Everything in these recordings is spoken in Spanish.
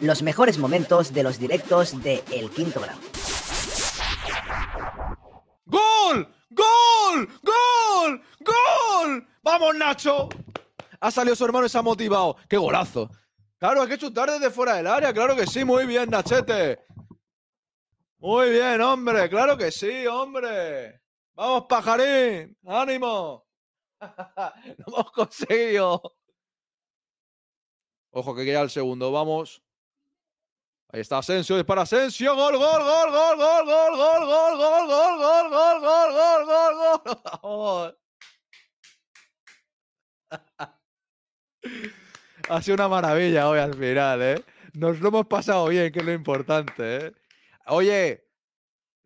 los mejores momentos de los directos de El Quinto Grado. ¡Gol! ¡Gol! ¡Gol! ¡Gol! ¡Vamos, Nacho! Ha salido su hermano y se ha motivado. ¡Qué golazo! Claro, hay que chutar desde fuera del área, claro que sí, muy bien, Nachete. Muy bien, hombre, claro que sí, hombre. Vamos, pajarín, ánimo. Lo hemos conseguido. Ojo que queda el segundo, vamos está Asensio, es para Asensio. Gol, gol, gol, gol, gol, gol, gol, gol, gol, gol, gol, gol, gol, gol, gol, gol, Ha sido una maravilla hoy al final, ¿eh? Nos lo hemos pasado bien, que es lo importante, ¿eh? Oye,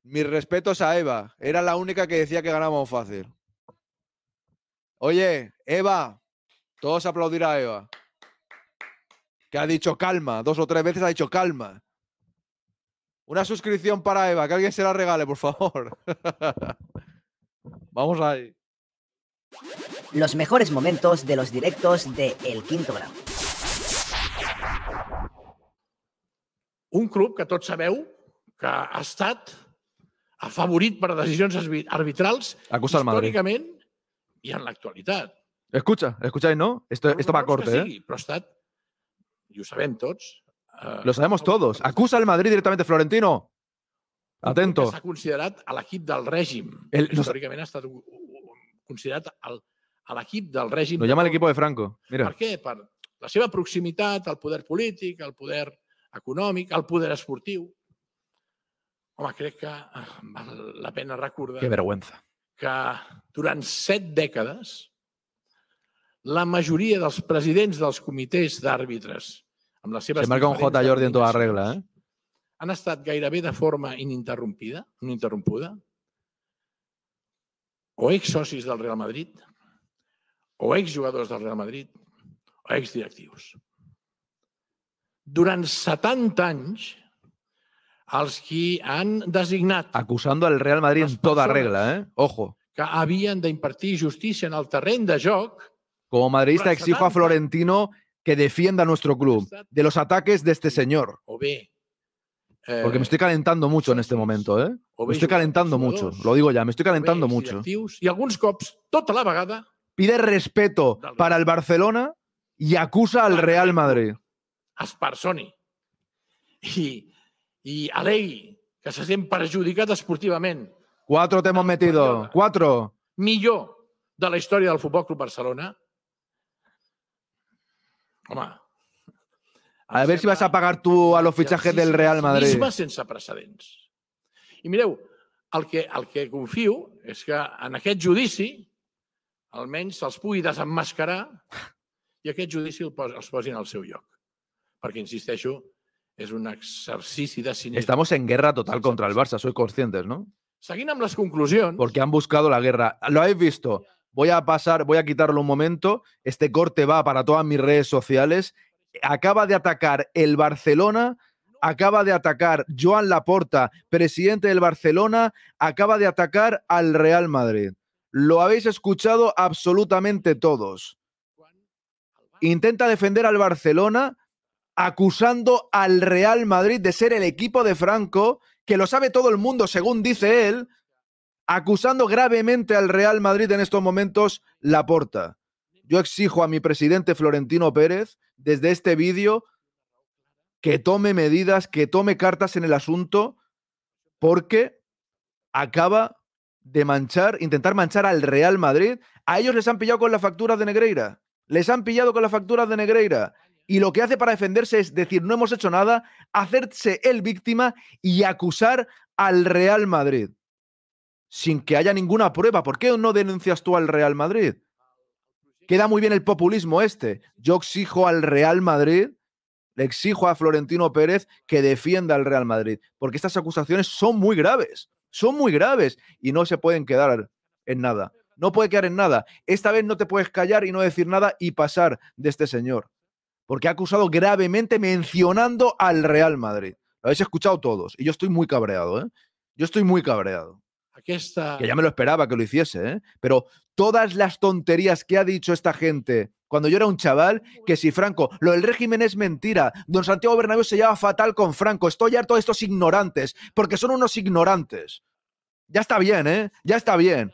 mis respetos a Eva. Era la única que decía que ganamos fácil. Oye, Eva, todos aplaudir a Eva que ha dicho calma, dos o tres veces ha dicho calma. Una suscripción para Eva, que alguien se la regale, por favor. Vamos ahí. Los mejores momentos de los directos de El Quinto Grado. Un club que todos sabeu que ha estat favorit per decisions arbitrals Acusa històricament i en l'actualitat. Escucha, escucháis, ¿no? Esto, esto va corte, eh? ha y lo sabem tots. Eh, Lo sabemos todos. Acusa al Madrid directamente Florentino. Atento. S'ha considerat a l'equip del règim. El, Històricament ha estat considerat al, a l'equip del règim. Lo llama l'equip de Franco. Mira. Per què? Per la seva proximitat al poder polític, al poder econòmic, al poder esportiu. Home, crec que eh, val la pena recordar... Que vergüenza. Que durant set dècades la majoria dels presidents dels comitès d'àrbitres. Amb les seves Se marca un J a Jordi en tota regla, eh? Han estat gairebé de forma ininterrompida, no interrompuda, o socis del Real Madrid, o ex-jugadors del Real Madrid, o ex-directius. Durant 70 anys, els qui han designat... Acusando al Real Madrid en tota regla, eh? Ojo. Que havien d'impartir justícia en el terreny de joc Como madridista exijo a Florentino que defienda nuestro club de los ataques de este señor. Porque me eh, estoy calentando mucho en este momento, ¿eh? Me estoy calentando mucho, lo digo ya, me estoy calentando mucho. Y algunos cops, toda la vagada. Pide respeto para el Barcelona y acusa al Real Madrid. Asparsoni y, y Lei, que se perjudicadas esportivamente. Cuatro te hemos metido, cuatro. millo de la historia del Fútbol Club Barcelona, Home. A veure si vas a pagar tu a los fichajes del Real Madrid. sense precedents. I mireu, el que, el que confio és que en aquest judici almenys se'ls pugui desenmascarar i aquest judici el pos, els posin al seu lloc. Perquè, insisteixo, és un exercici de cinisme. Estamos en guerra total contra el Barça, sois conscientes, ¿no? Seguint amb les conclusions... Porque han buscado la guerra. Lo habéis visto. voy a pasar, voy a quitarlo un momento. Este corte va para todas mis redes sociales. Acaba de atacar el Barcelona, acaba de atacar Joan Laporta, presidente del Barcelona, acaba de atacar al Real Madrid. Lo habéis escuchado absolutamente todos. Intenta defender al Barcelona acusando al Real Madrid de ser el equipo de Franco, que lo sabe todo el mundo, según dice él, acusando gravemente al Real Madrid en estos momentos la porta. Yo exijo a mi presidente Florentino Pérez desde este vídeo que tome medidas, que tome cartas en el asunto, porque acaba de manchar, intentar manchar al Real Madrid. A ellos les han pillado con las facturas de Negreira. Les han pillado con las facturas de Negreira. Y lo que hace para defenderse es decir, no hemos hecho nada, hacerse el víctima y acusar al Real Madrid sin que haya ninguna prueba. ¿Por qué no denuncias tú al Real Madrid? Queda muy bien el populismo este. Yo exijo al Real Madrid, le exijo a Florentino Pérez que defienda al Real Madrid, porque estas acusaciones son muy graves, son muy graves y no se pueden quedar en nada. No puede quedar en nada. Esta vez no te puedes callar y no decir nada y pasar de este señor, porque ha acusado gravemente mencionando al Real Madrid. Lo habéis escuchado todos y yo estoy muy cabreado, ¿eh? Yo estoy muy cabreado. Que ya me lo esperaba que lo hiciese, ¿eh? Pero todas las tonterías que ha dicho esta gente cuando yo era un chaval, que si Franco, lo del régimen es mentira, don Santiago Bernabéu se lleva fatal con Franco, estoy harto de estos ignorantes, porque son unos ignorantes. Ya está bien, ¿eh? Ya está bien.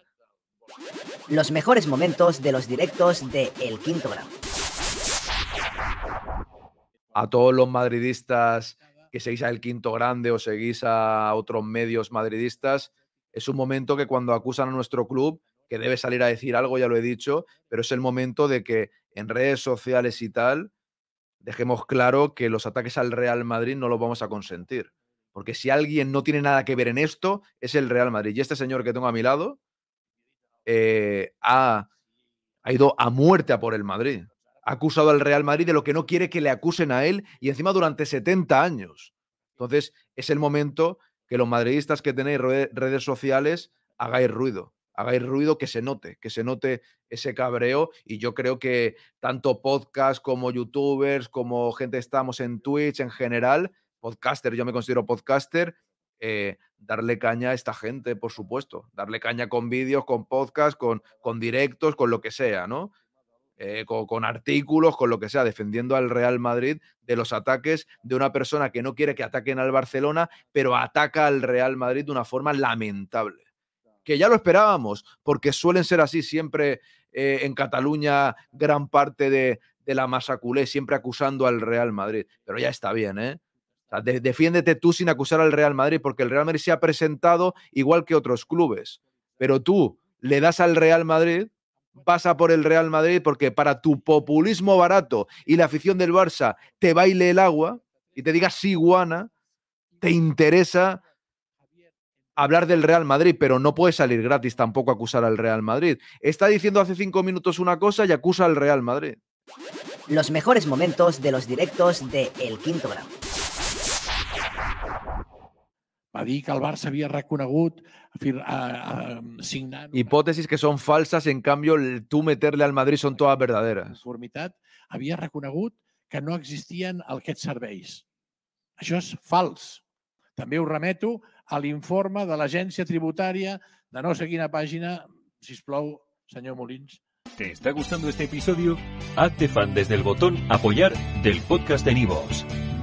Los mejores momentos de los directos de El Quinto Grande A todos los madridistas que seguís a El Quinto Grande o seguís a otros medios madridistas, es un momento que cuando acusan a nuestro club, que debe salir a decir algo, ya lo he dicho, pero es el momento de que en redes sociales y tal, dejemos claro que los ataques al Real Madrid no los vamos a consentir. Porque si alguien no tiene nada que ver en esto, es el Real Madrid. Y este señor que tengo a mi lado eh, ha, ha ido a muerte a por el Madrid. Ha acusado al Real Madrid de lo que no quiere que le acusen a él y encima durante 70 años. Entonces es el momento que los madridistas que tenéis redes sociales hagáis ruido, hagáis ruido que se note, que se note ese cabreo. Y yo creo que tanto podcast como youtubers, como gente estamos en Twitch en general, podcaster, yo me considero podcaster, eh, darle caña a esta gente, por supuesto. Darle caña con vídeos, con podcast, con, con directos, con lo que sea, ¿no? Eh, con, artículos, con lo que sea, defendiendo al Real Madrid de los ataques de una persona que no quiere que ataquen al Barcelona, pero ataca al Real Madrid de una forma lamentable. Que ya lo esperábamos, porque suelen ser así siempre eh, en Cataluña gran parte de, la masa culé, siempre acusando al Real Madrid. Pero ya está bien, ¿eh? defiéndete tú sin acusar al Real Madrid, porque el Real Madrid se ha presentado igual que otros clubes. Pero tú le das al Real Madrid pasa por el Real Madrid porque para tu populismo barato y la afición del Barça te baile el agua y te diga sí, te interesa hablar del Real Madrid, pero no puedes salir gratis tampoco acusar al Real Madrid. Está diciendo hace cinco minutos una cosa y acusa al Real Madrid. Los mejores momentos de los directos de El Quinto Grado. Va dir que el Barça havia reconegut signant... Hipòtesis que són falses, en canvi, tu meter li al Madrid són totes verdaderes. Conformitat, havia reconegut que no existien aquests serveis. Això és fals. També us remeto a l'informe de l'agència tributària de no sé quina pàgina, si senyor Molins. ¿Te está gustando este episodio? Hazte fan desde el botón apoyar del podcast de Nivos.